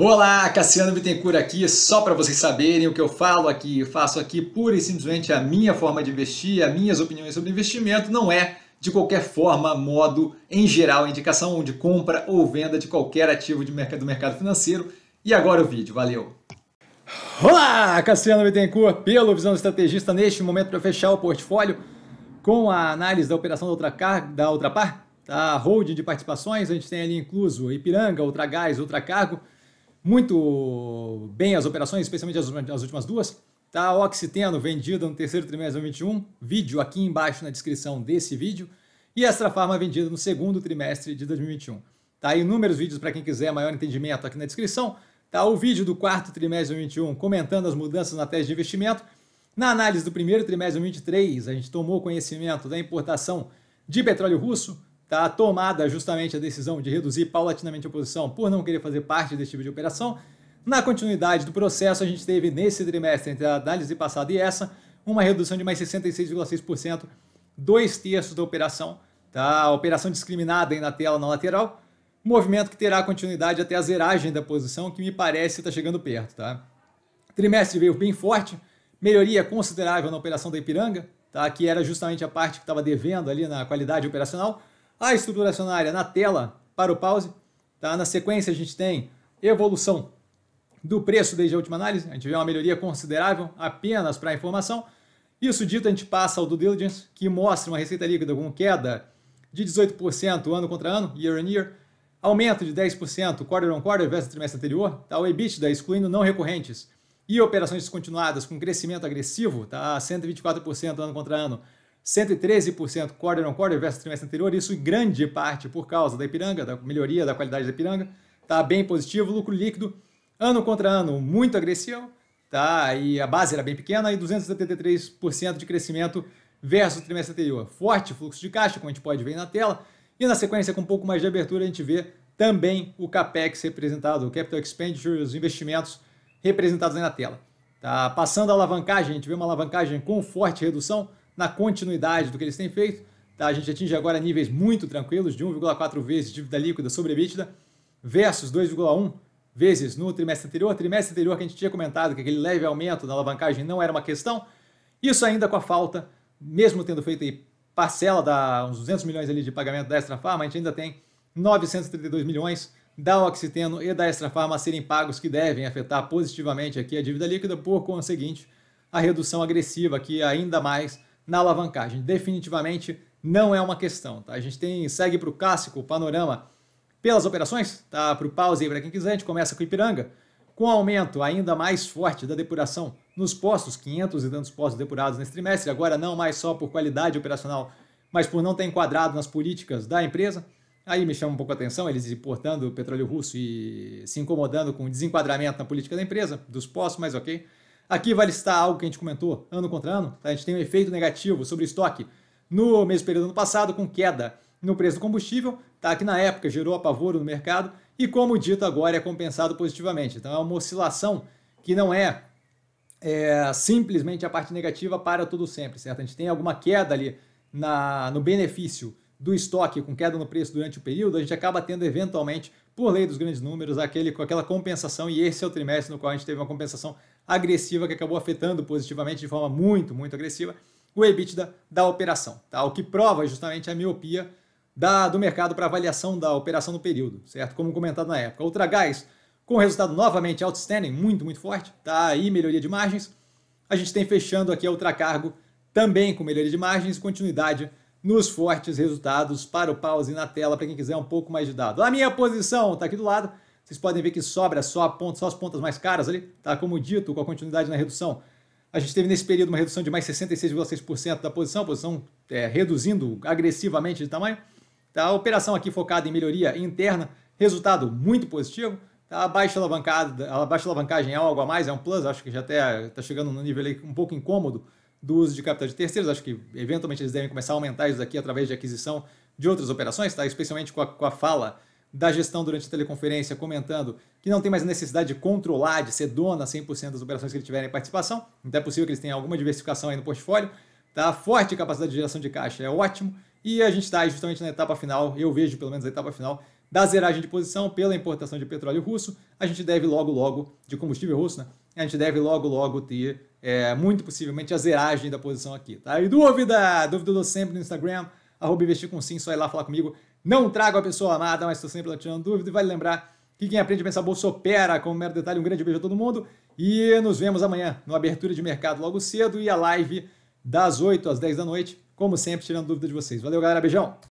Olá, Cassiano Bittencourt aqui, só para vocês saberem o que eu falo aqui, eu faço aqui pura e simplesmente a minha forma de investir, as minhas opiniões sobre investimento, não é de qualquer forma, modo, em geral, indicação de compra ou venda de qualquer ativo de mercado, do mercado financeiro. E agora o vídeo, valeu! Olá, Cassiano Bittencourt, pelo Visão Estrategista, neste momento para fechar o portfólio com a análise da operação da Ultracar, da Ultrapar, da tá? holding de participações, a gente tem ali incluso Ipiranga, Ultragás, Ultracargo, Ultracargo, muito bem as operações, especialmente as, as últimas duas. Tá, Oxiteno vendida no terceiro trimestre de 2021, vídeo aqui embaixo na descrição desse vídeo, e Extra Farma vendida no segundo trimestre de 2021. Tá aí inúmeros vídeos para quem quiser maior entendimento aqui na descrição. Tá o vídeo do quarto trimestre de 2021 comentando as mudanças na tese de investimento. Na análise do primeiro trimestre de 2023, a gente tomou conhecimento da importação de petróleo russo, tá tomada justamente a decisão de reduzir paulatinamente a posição, por não querer fazer parte desse tipo de operação. Na continuidade do processo, a gente teve nesse trimestre, entre a análise passada e essa, uma redução de mais 66,6%, dois terços da operação, tá? A operação discriminada aí na tela, na lateral, movimento que terá continuidade até a zeragem da posição, que me parece está chegando perto, tá? O trimestre veio bem forte, melhoria considerável na operação da Ipiranga, tá? Que era justamente a parte que estava devendo ali na qualidade operacional, a estrutura acionária na tela para o pause. Tá? Na sequência, a gente tem evolução do preço desde a última análise. A gente vê uma melhoria considerável apenas para a informação. Isso dito, a gente passa ao due diligence, que mostra uma receita líquida com queda de 18% ano contra ano, year on year, aumento de 10% quarter on quarter versus trimestre anterior, tá? o EBITDA excluindo não recorrentes e operações descontinuadas com crescimento agressivo, tá? 124% ano contra ano, 113% quarter on quarter versus trimestre anterior, isso em grande parte por causa da Ipiranga, da melhoria da qualidade da Ipiranga, tá bem positivo, lucro líquido ano contra ano muito agressivo, tá? E a base era bem pequena e 273% de crescimento versus o trimestre anterior. Forte fluxo de caixa, como a gente pode ver na tela, e na sequência com um pouco mais de abertura a gente vê também o capex representado, o capital expenditure, os investimentos representados aí na tela. Tá passando a alavancagem, a gente vê uma alavancagem com forte redução, na continuidade do que eles têm feito. Tá? A gente atinge agora níveis muito tranquilos de 1,4 vezes dívida líquida sobre EBITDA versus 2,1 vezes no trimestre anterior. Trimestre anterior que a gente tinha comentado que aquele leve aumento na alavancagem não era uma questão. Isso ainda com a falta, mesmo tendo feito aí parcela da uns 200 milhões ali de pagamento da Extra Farma, a gente ainda tem 932 milhões da Oxiteno e da Extra Farma a serem pagos que devem afetar positivamente aqui a dívida líquida, por conseguinte, a redução agressiva que ainda mais na alavancagem. Definitivamente não é uma questão. Tá? A gente tem segue para o clássico, panorama pelas operações, tá? para o pause aí para quem quiser. A gente começa com o Ipiranga, com o aumento ainda mais forte da depuração nos postos, 500 e tantos postos depurados nesse trimestre, agora não mais só por qualidade operacional, mas por não ter enquadrado nas políticas da empresa. Aí me chama um pouco a atenção eles importando o petróleo russo e se incomodando com o desenquadramento na política da empresa, dos postos, mas ok. Aqui vai listar algo que a gente comentou ano contra ano. Tá? A gente tem um efeito negativo sobre o estoque no mesmo período do ano passado, com queda no preço do combustível, tá? que na época gerou apavoro no mercado e, como dito, agora é compensado positivamente. Então é uma oscilação que não é, é simplesmente a parte negativa para tudo sempre, certo? A gente tem alguma queda ali na, no benefício do estoque com queda no preço durante o período, a gente acaba tendo eventualmente, por lei dos grandes números, aquele, aquela compensação, e esse é o trimestre no qual a gente teve uma compensação agressiva que acabou afetando positivamente de forma muito, muito agressiva o EBITDA da operação, tá? O que prova justamente a miopia da, do mercado para avaliação da operação no período, certo? Como comentado na época. gás com resultado novamente outstanding, muito, muito forte, tá? Aí melhoria de margens. A gente tem fechando aqui a Cargo também com melhoria de margens, continuidade nos fortes resultados para o pause na tela para quem quiser um pouco mais de dado. A minha posição está aqui do lado. Vocês podem ver que sobra só, ponta, só as pontas mais caras ali, tá? Como dito, com a continuidade na redução. A gente teve nesse período uma redução de mais 66,6% da posição, posição é, reduzindo agressivamente de tamanho. Tá? A operação aqui focada em melhoria interna, resultado muito positivo. Tá? A, baixa alavancada, a baixa alavancagem é algo a mais, é um plus, acho que já até está chegando num nível um pouco incômodo do uso de capital de terceiros. Acho que eventualmente eles devem começar a aumentar isso aqui através de aquisição de outras operações, tá? especialmente com a, com a fala da gestão durante a teleconferência comentando que não tem mais a necessidade de controlar, de ser dona 100% das operações que eles tiverem participação. Então é possível que eles tenham alguma diversificação aí no portfólio. Tá? Forte capacidade de geração de caixa é ótimo. E a gente está justamente na etapa final, eu vejo pelo menos a etapa final, da zeragem de posição pela importação de petróleo russo. A gente deve logo, logo, de combustível russo, né? A gente deve logo, logo ter, é, muito possivelmente, a zeragem da posição aqui, tá? E dúvida? Dúvida eu dou sempre no Instagram, arroba investir com sim, só ir lá falar comigo. Não trago a pessoa amada, mas estou sempre lá tirando dúvida. E vale lembrar que quem aprende a pensar bolsa opera. Como um mero detalhe, um grande beijo a todo mundo. E nos vemos amanhã no Abertura de Mercado logo cedo e a live das 8 às 10 da noite. Como sempre, tirando dúvida de vocês. Valeu, galera. Beijão!